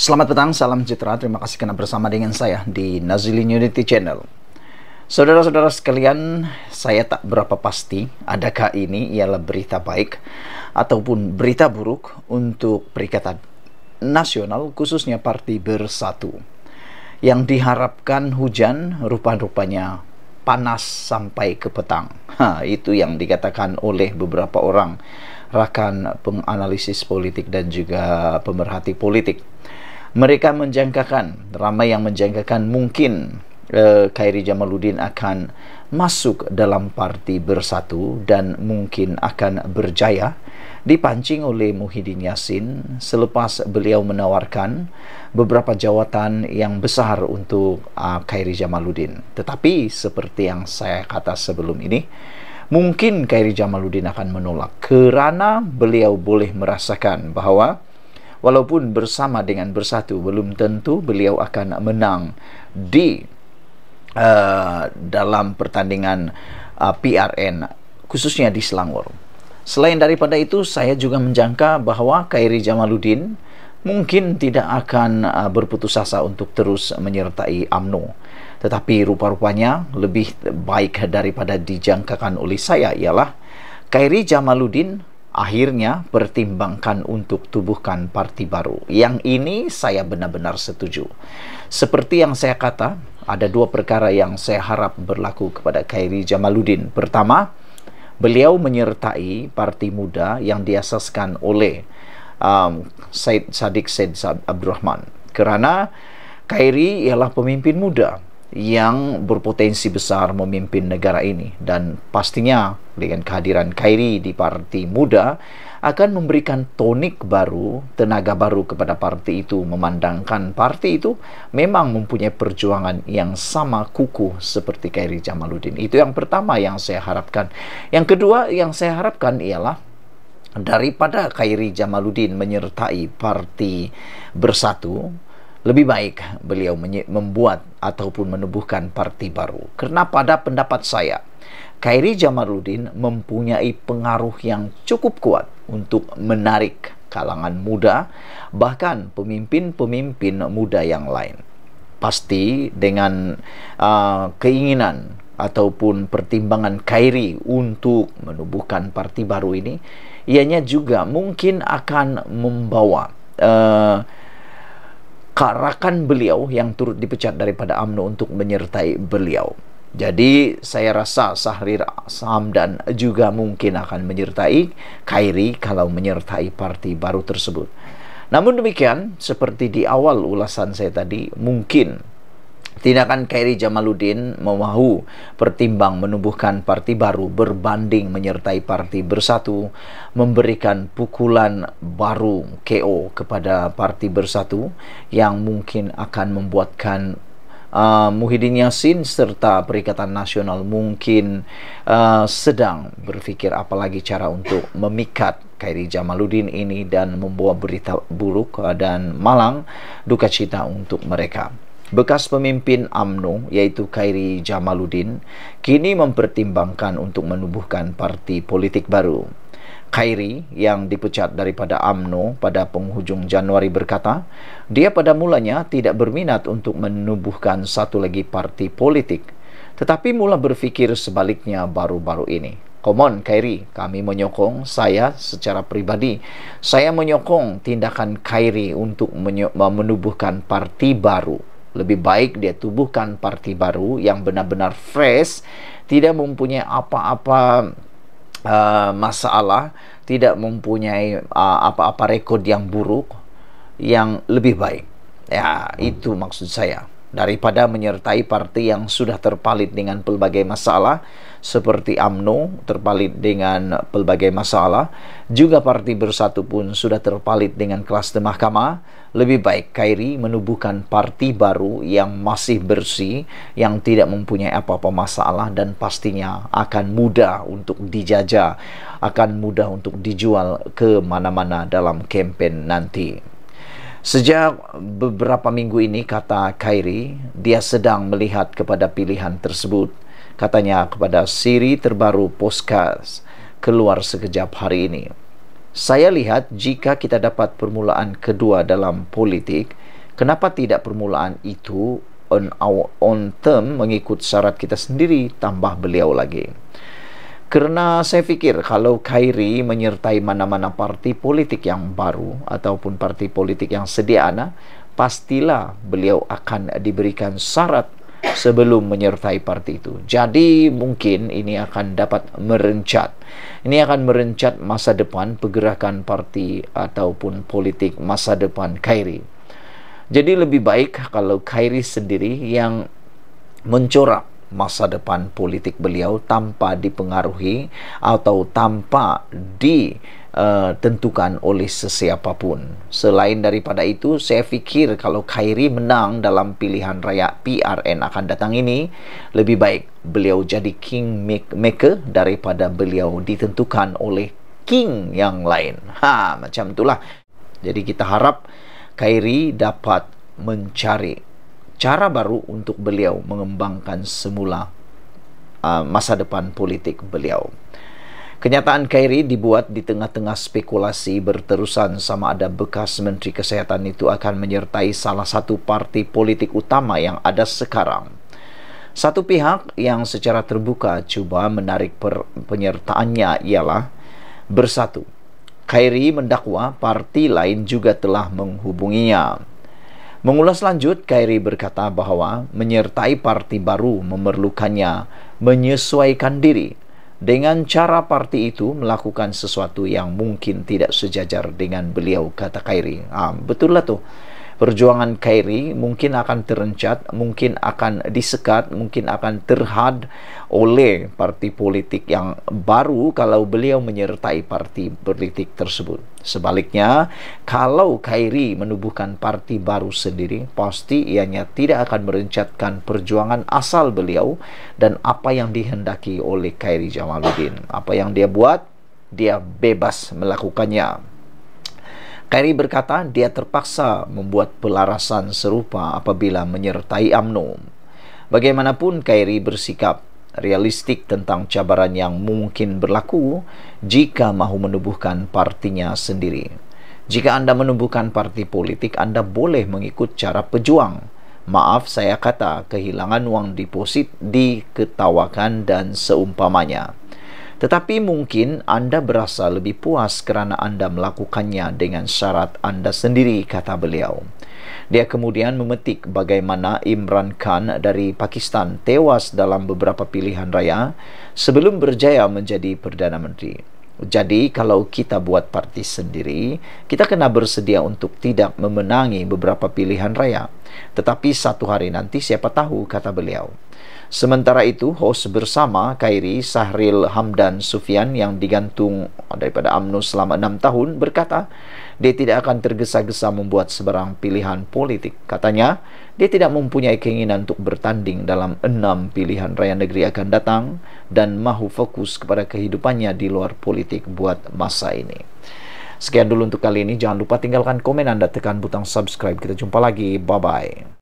Selamat petang, salam citra. Terima kasih karena bersama dengan saya di Nazilin Unity Channel. Saudara-saudara sekalian, saya tak berapa pasti adakah ini ialah berita baik ataupun berita buruk untuk Perikatan Nasional khususnya Parti Bersatu. Yang diharapkan hujan rupa-rupanya panas sampai ke petang. Ha, itu yang dikatakan oleh beberapa orang rakan penganalisis politik dan juga pemerhati politik mereka menjangkakan ramai yang menjangkakan mungkin uh, Khairi Jamaluddin akan masuk dalam parti bersatu dan mungkin akan berjaya dipancing oleh Muhyiddin Yassin selepas beliau menawarkan beberapa jawatan yang besar untuk uh, Khairi Jamaluddin tetapi seperti yang saya kata sebelum ini mungkin Khairi Jamaluddin akan menolak kerana beliau boleh merasakan bahawa walaupun bersama dengan bersatu belum tentu beliau akan menang di uh, dalam pertandingan uh, eh, PRN khususnya di Selangor. Selain daripada itu saya juga menjangka bahwa Kairi Jamaluddin mungkin tidak akan uh, berputus asa untuk terus menyertai AMNO. Tetapi rupa-rupanya lebih baik daripada dijangkakan oleh saya ialah Kairi Jamaluddin akhirnya pertimbangkan untuk tubuhkan parti baru. Yang ini saya benar-benar setuju. Seperti yang saya kata, ada dua perkara yang saya harap berlaku kepada Khairi Jamaluddin. Pertama, beliau menyertai parti muda yang diasaskan oleh um, Said Sadik Said Abdurrahman. Kerana Khairi ialah pemimpin muda yang berpotensi besar memimpin negara ini dan pastinya dengan kehadiran Kairi di Parti muda akan memberikan tonik baru, tenaga baru kepada Parti itu memandangkan Parti itu memang mempunyai perjuangan yang sama kukuh seperti Kairi Jamaluddin. Itu yang pertama yang saya harapkan. Yang kedua yang saya harapkan ialah daripada Kairi Jamaluddin menyertai Parti Bersatu lebih baik beliau membuat ataupun menubuhkan parti baru. Karena pada pendapat saya, Kairi Jamaluddin mempunyai pengaruh yang cukup kuat untuk menarik kalangan muda, bahkan pemimpin-pemimpin muda yang lain. Pasti dengan uh, keinginan ataupun pertimbangan Kairi untuk menubuhkan parti baru ini, ianya juga mungkin akan membawa uh, rakan beliau yang turut dipecat daripada AMNO untuk menyertai beliau. Jadi saya rasa Sahrir dan juga mungkin akan menyertai Kairi kalau menyertai parti baru tersebut. Namun demikian, seperti di awal ulasan saya tadi, mungkin Tindakan Kairi Jamaluddin memahu pertimbang menumbuhkan parti baru berbanding menyertai parti bersatu, memberikan pukulan baru KO kepada parti bersatu yang mungkin akan membuatkan uh, Muhyiddin Yassin serta Perikatan Nasional mungkin uh, sedang berpikir apalagi cara untuk memikat Kairi Jamaluddin ini dan membawa berita buruk uh, dan malang duka cita untuk mereka bekas pemimpin AMNO yaitu Khairi Jamaluddin kini mempertimbangkan untuk menubuhkan parti politik baru. Khairi yang dipecat daripada AMNO pada penghujung Januari berkata, dia pada mulanya tidak berminat untuk menubuhkan satu lagi parti politik, tetapi mula berfikir sebaliknya baru-baru ini. Komon Kairi, kami menyokong saya secara pribadi. Saya menyokong tindakan Kairi untuk menubuhkan parti baru. Lebih baik dia tubuhkan parti baru yang benar-benar fresh, tidak mempunyai apa-apa uh, masalah, tidak mempunyai apa eh, apa-apa rekod yang buruk, yang lebih baik. Ya, itu maksud saya daripada menyertai partai yang sudah terpalit dengan pelbagai masalah seperti AMNO terpalit dengan pelbagai masalah juga parti bersatu pun sudah terpalit dengan kelas de mahkamah lebih baik Kairi menubuhkan parti baru yang masih bersih yang tidak mempunyai apa-apa masalah dan pastinya akan mudah untuk dijajah akan mudah untuk dijual ke mana-mana dalam kampanye nanti Sejak beberapa minggu ini kata Kairi, dia sedang melihat kepada pilihan tersebut. Katanya kepada siri terbaru Poskas keluar sekejap hari ini. Saya lihat jika kita dapat permulaan kedua dalam politik, kenapa tidak permulaan itu on, our, own term mengikut syarat kita sendiri tambah beliau lagi. Karena saya pikir kalau Khairi menyertai mana-mana partai politik yang baru ataupun partai politik yang sediana, pastilah beliau akan diberikan syarat sebelum menyertai partai itu. Jadi mungkin ini akan dapat merencat. Ini akan merencat masa depan pergerakan parti ataupun politik masa depan Khairi. Jadi lebih baik kalau Khairi sendiri yang mencorak masa depan politik beliau tanpa dipengaruhi atau tanpa ditentukan eh, oleh sesiapa pun. Selain daripada itu, saya fikir kalau Khairi menang dalam pilihan raya PRN akan datang ini, lebih baik beliau jadi king maker daripada beliau ditentukan oleh king yang lain. Ha, macam itulah. Jadi kita harap Khairi dapat mencari cara baru untuk beliau mengembangkan semula uh, masa depan politik beliau. Kenyataan Kairi dibuat di tengah-tengah spekulasi berterusan sama ada bekas Menteri Kesehatan itu akan menyertai salah satu parti politik utama yang ada sekarang. Satu pihak yang secara terbuka cuba menarik per penyertaannya ialah Bersatu. Kairi mendakwa parti lain juga telah menghubunginya. Mengulas lanjut, Kairi berkata bahawa menyertai parti baru memerlukannya menyesuaikan diri dengan cara parti itu melakukan sesuatu yang mungkin tidak sejajar dengan beliau, kata Kairi. Ah, betul lah tu. perjuangan Kairi mungkin akan terencat, mungkin akan disekat, mungkin akan terhad oleh parti politik yang baru kalau beliau menyertai parti politik tersebut. Sebaliknya, kalau Kairi menubuhkan parti baru sendiri, pasti ianya tidak akan merencatkan perjuangan asal beliau dan apa yang dihendaki oleh Kairi Jamaluddin. Apa yang dia buat, dia bebas melakukannya. Kairi berkata dia terpaksa membuat pelarasan serupa apabila menyertai UMNO. Bagaimanapun Kairi bersikap realistik tentang cabaran yang mungkin berlaku jika mahu menubuhkan partinya sendiri. Jika anda menubuhkan parti politik, anda boleh mengikut cara pejuang. Maaf saya kata kehilangan wang deposit diketawakan dan seumpamanya. Tetapi mungkin anda berasa lebih puas kerana anda melakukannya dengan syarat anda sendiri, kata beliau. Dia kemudian memetik bagaimana Imran Khan dari Pakistan tewas dalam beberapa pilihan raya sebelum berjaya menjadi Perdana Menteri. Jadi kalau kita buat parti sendiri, kita kena bersedia untuk tidak memenangi beberapa pilihan raya. Tetapi satu hari nanti siapa tahu kata beliau. Sementara itu, host bersama Kairi, Sahril, Hamdan, Sufyan yang digantung daripada UMNO selama enam tahun berkata, dia tidak akan tergesa-gesa membuat sebarang pilihan politik. Katanya, dia tidak mempunyai keinginan untuk bertanding dalam enam pilihan raya negeri akan datang dan mahu fokus kepada kehidupannya di luar politik buat masa ini. Sekian dulu untuk kali ini. Jangan lupa tinggalkan komen Anda, tekan butang subscribe. Kita jumpa lagi. Bye-bye.